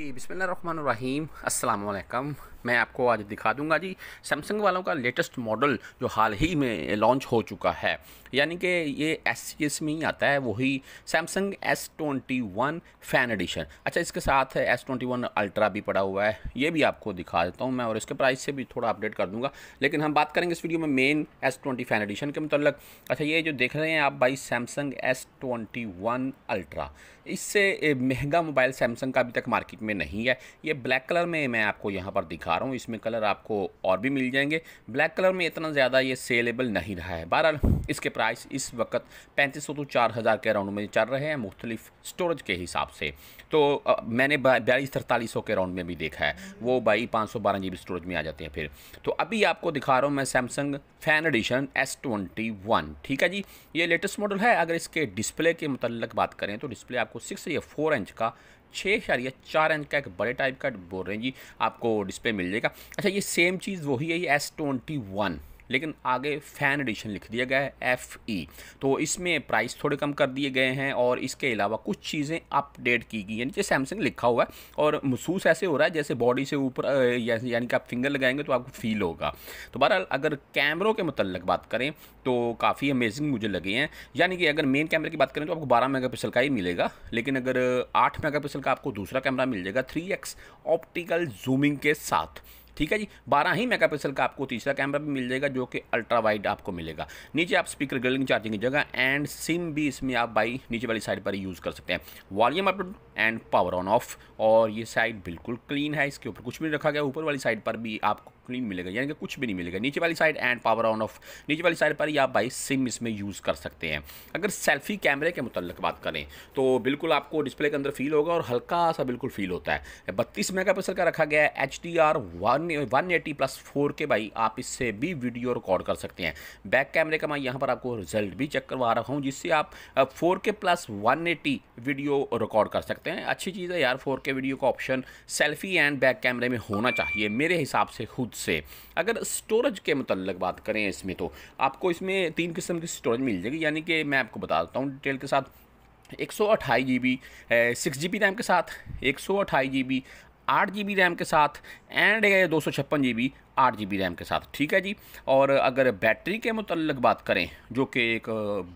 जी बिसमीम अल्लाम मैं आपको आज दिखा दूंगा जी सैमसंग वालों का लेटेस्ट मॉडल जो हाल ही में लॉन्च हो चुका है यानी कि ये एस सी एस में ही आता है वही Samsung S twenty one fan edition अच्छा इसके साथ एस ट्वेंटी वन अल्ट्रा भी पड़ा हुआ है ये भी आपको दिखा देता हूँ मैं और इसके प्राइस से भी थोड़ा अपडेट कर दूंगा लेकिन हम बात करेंगे इस वीडियो में main S twenty fan edition के मतलब अच्छा ये जो देख रहे हैं आप भाई Samsung S twenty one ultra इससे महंगा मोबाइल सैमसंग का अभी तक मार्केट में में नहीं है ये ब्लैक कलर में मैं आपको यहाँ पर दिखा रहा हूँ इसमें कलर आपको और भी मिल जाएंगे ब्लैक कलर में इतना ज़्यादा ये सेलेबल नहीं रहा है बहरहाल इसके प्राइस इस वक्त पैंतीस सौ तो चार हज़ार के राउंड में चल रहे हैं मुख्तलिफ स्टोरेज के हिसाब से तो आ, मैंने बयालीस तरतालीस सौ के राउंड में भी देखा है वो भाई पाँच सौ बारह जी बी स्टोरेज में आ जाते हैं फिर तो अभी आपको दिखा रहा हूँ मैं Samsung fan edition S twenty one ठीक है जी ये लेटेस्ट मॉडल है अगर इसके डिस्प्ले के मतलब बात करें तो डिस्प्ले आपको सिक्स या फोर इंच का छः इशारिया चार इंच का एक बड़े टाइप का बोल रहे हैं जी आपको डिस्प्ले मिल जाएगा अच्छा ये सेम चीज़ वही है ये एस ट्वेंटी वन लेकिन आगे फ़ैन एडिशन लिख दिया गया है एफ़ ई e। तो इसमें प्राइस थोड़े कम कर दिए गए हैं और इसके अलावा कुछ चीज़ें अपडेट की गई यानी कि सैमसंग लिखा हुआ है और महसूस ऐसे हो रहा है जैसे बॉडी से ऊपर यानी कि आप फिंगर लगाएंगे तो आपको फील होगा तो बहरहाल अगर कैमरों के मतलब बात करें तो काफ़ी अमेजिंग मुझे लगे हैं यानी कि अगर मेन कैमरे की बात करें तो आपको बारह पिक्सल का ही मिलेगा लेकिन अगर आठ पिक्सल का आपको दूसरा कैमरा मिल जाएगा थ्री एक्स ऑप्टिकल जूमिंग के साथ ठीक है जी बारह ही मेगा का आपको तीसरा कैमरा भी मिल जाएगा जो कि अल्ट्रा वाइड आपको मिलेगा नीचे आप स्पीकर ग्रिलिंग चार्जिंग की जगह एंड सिम भी इसमें आप बाई नीचे वाली साइड पर यूज़ कर सकते हैं volume up and power on off और ये साइड बिल्कुल क्लीन है इसके ऊपर कुछ भी नहीं रखा गया ऊपर वाली साइड पर भी आपको क्लीन मिलेगा यानी कि कुछ भी नहीं मिलेगा नीचे वाली side and power on off नीचे वाली साइड पर ही आप बाई सिम इसमें यूज़ कर सकते हैं अगर सेल्फी कैमरे के मुतल बात करें तो बिल्कुल आपको डिस्प्ले के अंदर फील होगा और हल्का सा बिल्कुल फील होता है बत्तीस मेगा का रखा गया है H D R one one eighty plus four K भाई आप इससे भी वीडियो रिकॉर्ड कर सकते हैं बैक कैमरे का मैं यहाँ पर आपको रिजल्ट भी चेक करवा रहा हूँ जिससे आप four K plus one eighty video record कर सकते हैं अच्छी चीज़ है यार फोर के वीडियो का ऑप्शन सेल्फी एंड बैक कैमरे में होना चाहिए मेरे हिसाब से खुद से अगर स्टोरेज के मतलब बात करें इसमें तो आपको इसमें तीन किस्म की स्टोरेज मिल जाएगी यानी कि मैं आपको बता देता हूँ डिटेल के साथ एक सौ अट्ठाई G B six G B RAM के साथ एक सौ अट्ठाई जी बी आठ जी बी रैम के साथ एंड दो सौ छप्पन जी बी आठ जी बी रैम के साथ ठीक है जी और अगर बैटरी के मतलब बात करें जो कि एक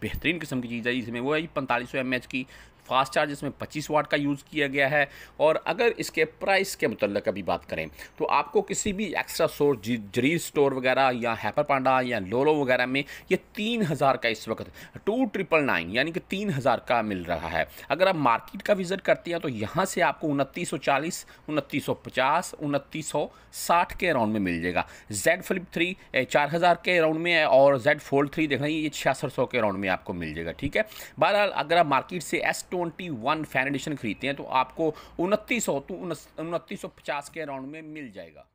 बेहतरीन किस्म की चीज़ है इसमें वो है जी पैंतालीस सौ एम एच की फास्ट चार्ज इसमें 25 वाट का यूज़ किया गया है और अगर इसके प्राइस के मतलब अभी बात करें तो आपको किसी भी एक्स्ट्रा सोर्स जरी स्टोर वगैरह या हैपर पांडा या लोलो वगैरह में ये तीन हज़ार का इस वक्त टू ट्रिपल नाइन यानी कि तीन हज़ार का मिल रहा है अगर आप मार्केट का विज़िट करते हैं तो यहाँ से आपको उनतीस सौ चालीस उनतीस सौ पचास उनतीस सौ साठ के अराउंड में मिल जाएगा जेड फ्लिप थ्री चार हज़ार के अराउंड में है और जेड फोल्ड थ्री देख रहे हैं ये छियासठ सौ के अराउंड में आपको मिल जाएगा ठीक है बहरहाल अगर आप मार्केट से S twenty one fan edition खरीदते हैं तो आपको उनतीस सौ तो उनतीस सौ पचास के अराउंड में मिल जाएगा